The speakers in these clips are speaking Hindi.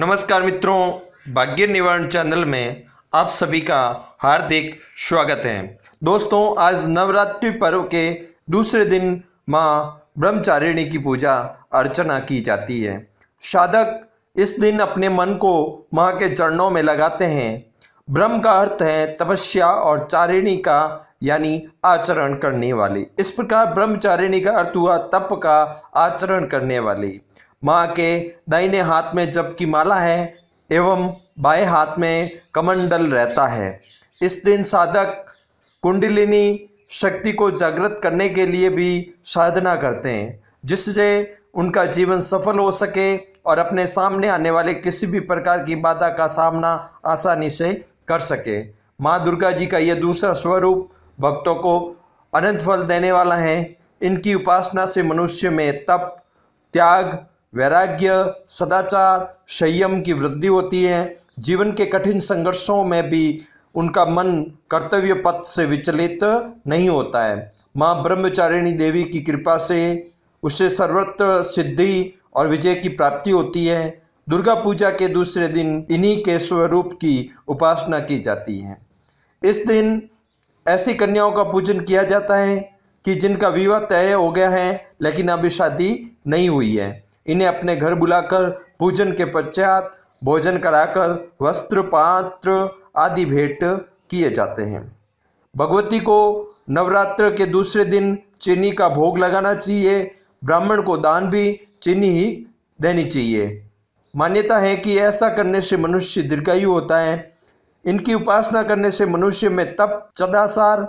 नमस्कार मित्रों भाग्य निवारण चैनल में आप सभी का हार्दिक स्वागत है दोस्तों आज नवरात्रि पर्व के दूसरे दिन माँ ब्रह्मचारिणी की पूजा अर्चना की जाती है साधक इस दिन अपने मन को माँ के चरणों में लगाते हैं ब्रह्म का अर्थ है तपस्या और चारिणी का यानी आचरण करने वाली इस प्रकार ब्रह्मचारिणी का अर्थ हुआ तप का आचरण करने वाली माँ के दाहिने हाथ में जप की माला है एवं बाएं हाथ में कमंडल रहता है इस दिन साधक कुंडलिनी शक्ति को जागृत करने के लिए भी साधना करते हैं जिससे उनका जीवन सफल हो सके और अपने सामने आने वाले किसी भी प्रकार की बाधा का सामना आसानी से कर सके माँ दुर्गा जी का यह दूसरा स्वरूप भक्तों को अनंत फल देने वाला है इनकी उपासना से मनुष्य में तप त्याग वैराग्य सदाचार संयम की वृद्धि होती है जीवन के कठिन संघर्षों में भी उनका मन कर्तव्य पथ से विचलित नहीं होता है माँ ब्रह्मचारिणी देवी की कृपा से उसे सर्वत्र सिद्धि और विजय की प्राप्ति होती है दुर्गा पूजा के दूसरे दिन इन्हीं के स्वरूप की उपासना की जाती है इस दिन ऐसी कन्याओं का पूजन किया जाता है कि जिनका विवाह तय हो गया है लेकिन अभी शादी नहीं हुई है इन्हें अपने घर बुलाकर पूजन के पश्चात भोजन कराकर वस्त्र पात्र आदि भेंट किए जाते हैं भगवती को नवरात्र के दूसरे दिन चीनी का भोग लगाना चाहिए ब्राह्मण को दान भी चीनी ही देनी चाहिए मान्यता है कि ऐसा करने से मनुष्य दीर्घायु होता है इनकी उपासना करने से मनुष्य में तप चदासार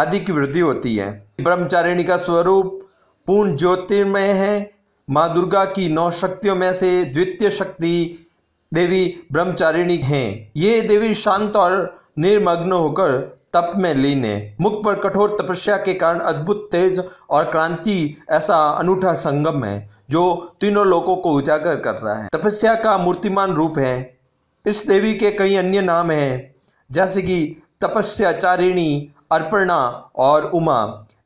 आदि की वृद्धि होती है ब्रह्मचारिणी का स्वरूप पूर्ण ज्योतिर्मय है माँ दुर्गा की नौ शक्तियों में से द्वितीय शक्ति देवी ब्रह्मचारिणी हैं ये देवी शांत और निर्मग्न होकर तप में लीन है मुख पर कठोर तपस्या के कारण अद्भुत तेज और क्रांति ऐसा अनूठा संगम है जो तीनों लोगों को उजागर कर रहा है तपस्या का मूर्तिमान रूप है इस देवी के कई अन्य नाम हैं जैसे कि तपस्याचारिणी अर्पणा और उमा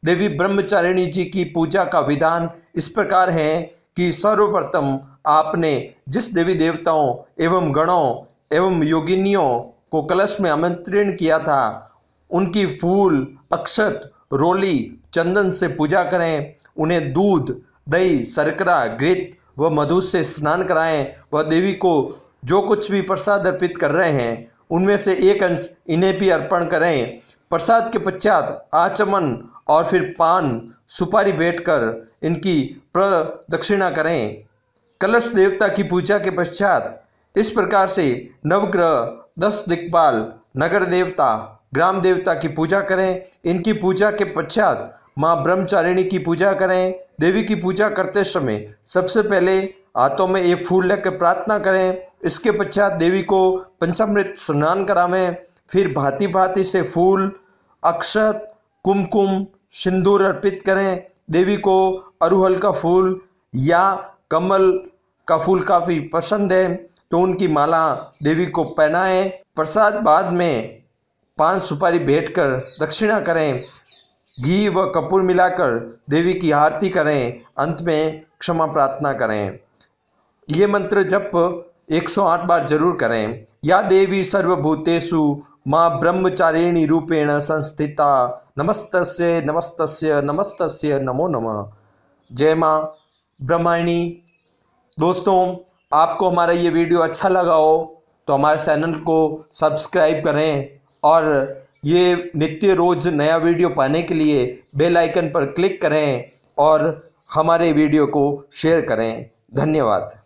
देवी ब्रह्मचारिणी जी की पूजा का विधान इस प्रकार है कि सर्वप्रथम आपने जिस देवी देवताओं एवं गणों एवं योगिनियों को कलश में आमंत्रण किया था उनकी फूल अक्षत रोली चंदन से पूजा करें उन्हें दूध दही शर्करा घृत व मधु से स्नान कराएं व देवी को जो कुछ भी प्रसाद अर्पित कर रहे हैं उनमें से एक अंश इन्हें भी अर्पण करें प्रसाद के पश्चात आचमन और फिर पान सुपारी बैठ कर इनकी प्रदक्षिणा करें कलश देवता की पूजा के पश्चात इस प्रकार से नवग्रह दस दिक्पाल नगर देवता ग्राम देवता की पूजा करें इनकी पूजा के पश्चात माँ ब्रह्मचारिणी की पूजा करें देवी की पूजा करते समय सबसे पहले हाथों में एक फूल लेकर कर प्रार्थना करें इसके पश्चात देवी को पंचामृत स्नान करावें फिर भांति भांति से फूल अक्षत कुमकुम सिंदूर अर्पित करें देवी को अरुहल का फूल या कमल का फूल काफ़ी पसंद है तो उनकी माला देवी को पहनाएं प्रसाद बाद में पांच सुपारी भेंट कर दक्षिणा करें घी व कपूर मिलाकर देवी की आरती करें अंत में क्षमा प्रार्थना करें ये मंत्र जप 108 बार जरूर करें या देवी सर्वभूतेषु माँ ब्रह्मचारिणी रूपेण संस्थिता नमस्तस्य नमस्तस्य नमस्तस्य नमो नमः जय माँ ब्रह्मायणी दोस्तों आपको हमारा ये वीडियो अच्छा लगा हो तो हमारे चैनल को सब्सक्राइब करें और ये नित्य रोज़ नया वीडियो पाने के लिए बेल आइकन पर क्लिक करें और हमारे वीडियो को शेयर करें धन्यवाद